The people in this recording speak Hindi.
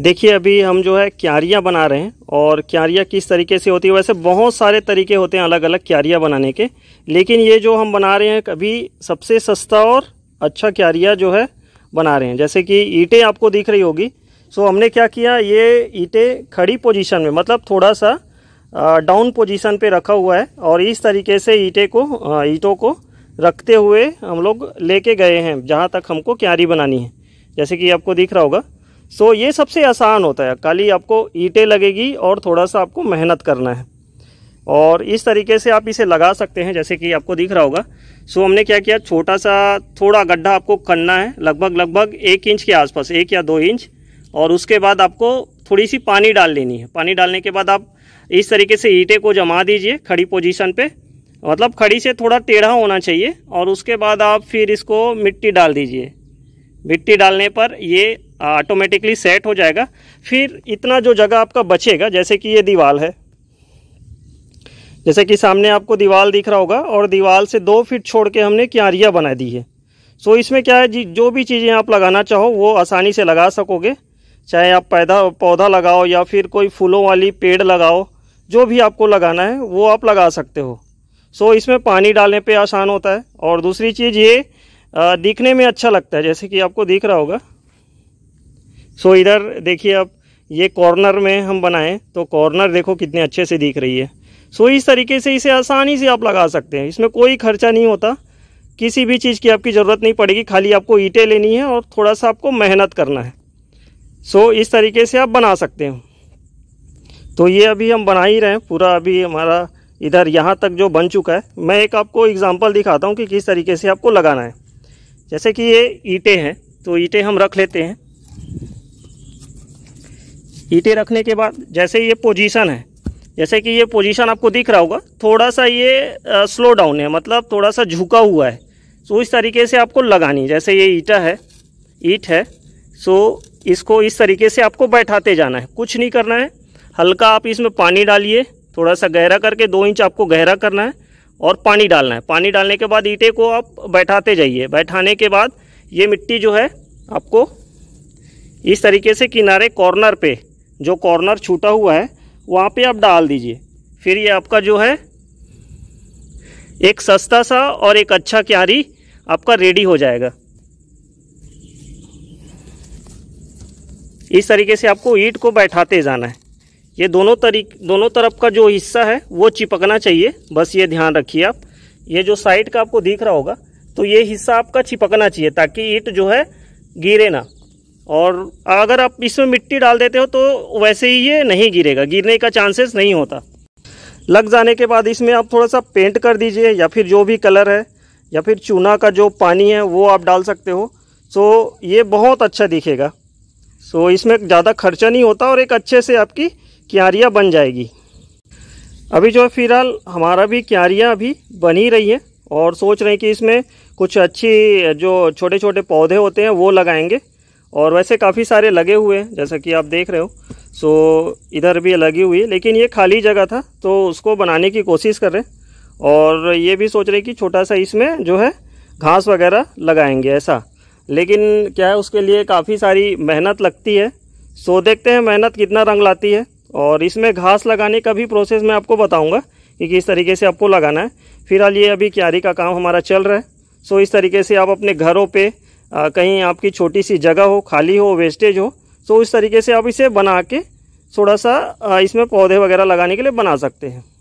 देखिए अभी हम जो है क्यारियाँ बना रहे हैं और क्यारियाँ किस तरीके से होती है वैसे बहुत सारे तरीके होते हैं अलग अलग क्यारियाँ बनाने के लेकिन ये जो हम बना रहे हैं अभी सबसे सस्ता और अच्छा क्यारिया जो है बना रहे हैं जैसे कि ईंटें आपको दिख रही होगी सो हमने क्या किया ये ईंटें खड़ी पोजिशन में मतलब थोड़ा सा डाउन पोजिशन पर रखा हुआ है और इस तरीके से ईंटें को ईंटों को रखते हुए हम लोग ले गए हैं जहाँ तक हमको क्यारी बनानी है जैसे कि आपको दिख रहा होगा सो ये सबसे आसान होता है खाली आपको ईंटें लगेगी और थोड़ा सा आपको मेहनत करना है और इस तरीके से आप इसे लगा सकते हैं जैसे कि आपको दिख रहा होगा सो so, हमने क्या किया छोटा सा थोड़ा गड्ढा आपको करना है लगभग लगभग एक इंच के आसपास एक या दो इंच और उसके बाद आपको थोड़ी सी पानी डाल लेनी है पानी डालने के बाद आप इस तरीके से ईटे को जमा दीजिए खड़ी पोजीशन पे मतलब खड़ी से थोड़ा टेढ़ा होना चाहिए और उसके बाद आप फिर इसको मिट्टी डाल दीजिए मिट्टी डालने पर ये ऑटोमेटिकली सेट हो जाएगा फिर इतना जो जगह आपका बचेगा जैसे कि ये दीवार है जैसे कि सामने आपको दीवार दिख रहा होगा और दीवार से दो फीट छोड़ के हमने क्यारिया बना दी है सो इसमें क्या है जी जो भी चीज़ें आप लगाना चाहो वो आसानी से लगा सकोगे चाहे आप पैदा पौधा लगाओ या फिर कोई फूलों वाली पेड़ लगाओ जो भी आपको लगाना है वो आप लगा सकते हो सो इसमें पानी डालने पे आसान होता है और दूसरी चीज़ ये दिखने में अच्छा लगता है जैसे कि आपको दिख रहा होगा सो so, इधर देखिए अब ये कॉर्नर में हम बनाएं तो कॉर्नर देखो कितने अच्छे से दिख रही है सो so, इस तरीके से इसे आसानी से आप लगा सकते हैं इसमें कोई खर्चा नहीं होता किसी भी चीज़ की आपकी ज़रूरत नहीं पड़ेगी खाली आपको ईटें लेनी है और थोड़ा सा आपको मेहनत करना है सो so, इस तरीके से आप बना सकते हो तो ये अभी हम बना ही रहे हैं पूरा अभी हमारा इधर यहाँ तक जो बन चुका है मैं एक आपको एग्ज़ाम्पल दिखाता हूँ कि किस तरीके से आपको लगाना है जैसे कि ये ईटें हैं तो ईंटें हम रख लेते हैं ईटे रखने के बाद जैसे ये पोजीशन है जैसे कि ये पोजीशन आपको दिख रहा होगा थोड़ा सा ये स्लो डाउन है मतलब थोड़ा सा झुका हुआ है सो इस तरीके से आपको लगानी जैसे ये ईटा है ईट है सो इसको इस तरीके से आपको बैठाते जाना है कुछ नहीं करना है हल्का आप इसमें पानी डालिए थोड़ा सा गहरा करके दो इंच आपको गहरा करना है और पानी डालना है पानी डालने के बाद ईटे को आप बैठाते जाइए बैठाने के बाद ये मिट्टी जो है आपको इस तरीके से किनारे कॉर्नर पे जो कॉर्नर छूटा हुआ है वहाँ पे आप डाल दीजिए फिर ये आपका जो है एक सस्ता सा और एक अच्छा क्यारी आपका रेडी हो जाएगा इस तरीके से आपको ईट को बैठाते जाना है ये दोनों तरी दोनों तरफ का जो हिस्सा है वो चिपकना चाहिए बस ये ध्यान रखिए आप ये जो साइड का आपको दिख रहा होगा तो ये हिस्सा आपका चिपकना चाहिए ताकि ईट जो है गिरे ना और अगर आप इसमें मिट्टी डाल देते हो तो वैसे ही ये नहीं गिरेगा गिरने का चांसेस नहीं होता लग जाने के बाद इसमें आप थोड़ा सा पेंट कर दीजिए या फिर जो भी कलर है या फिर चूना का जो पानी है वो आप डाल सकते हो सो ये बहुत अच्छा दिखेगा सो इसमें ज़्यादा खर्चा नहीं होता और एक अच्छे से आपकी क्यारियाँ बन जाएगी अभी जो है फिलहाल हमारा भी क्यारियाँ अभी बन ही रही हैं और सोच रहे हैं कि इसमें कुछ अच्छी जो छोटे छोटे पौधे होते हैं वो लगाएंगे और वैसे काफ़ी सारे लगे हुए हैं जैसा कि आप देख रहे हो सो इधर भी लगी हुई है लेकिन ये खाली जगह था तो उसको बनाने की कोशिश कर रहे हैं और ये भी सोच रहे कि छोटा सा इसमें जो है घास वगैरह लगाएंगे ऐसा लेकिन क्या है उसके लिए काफ़ी सारी मेहनत लगती है सो देखते हैं मेहनत कितना रंग लाती है और इसमें घास लगाने का भी प्रोसेस मैं आपको बताऊँगा कि किस तरीके से आपको लगाना है फिलहाल ये अभी क्यारी का काम हमारा चल रहा है सो इस तरीके से आप अपने घरों पर आ, कहीं आपकी छोटी सी जगह हो खाली हो वेस्टेज हो तो इस तरीके से आप इसे बना के थोड़ा सा इसमें पौधे वगैरह लगाने के लिए बना सकते हैं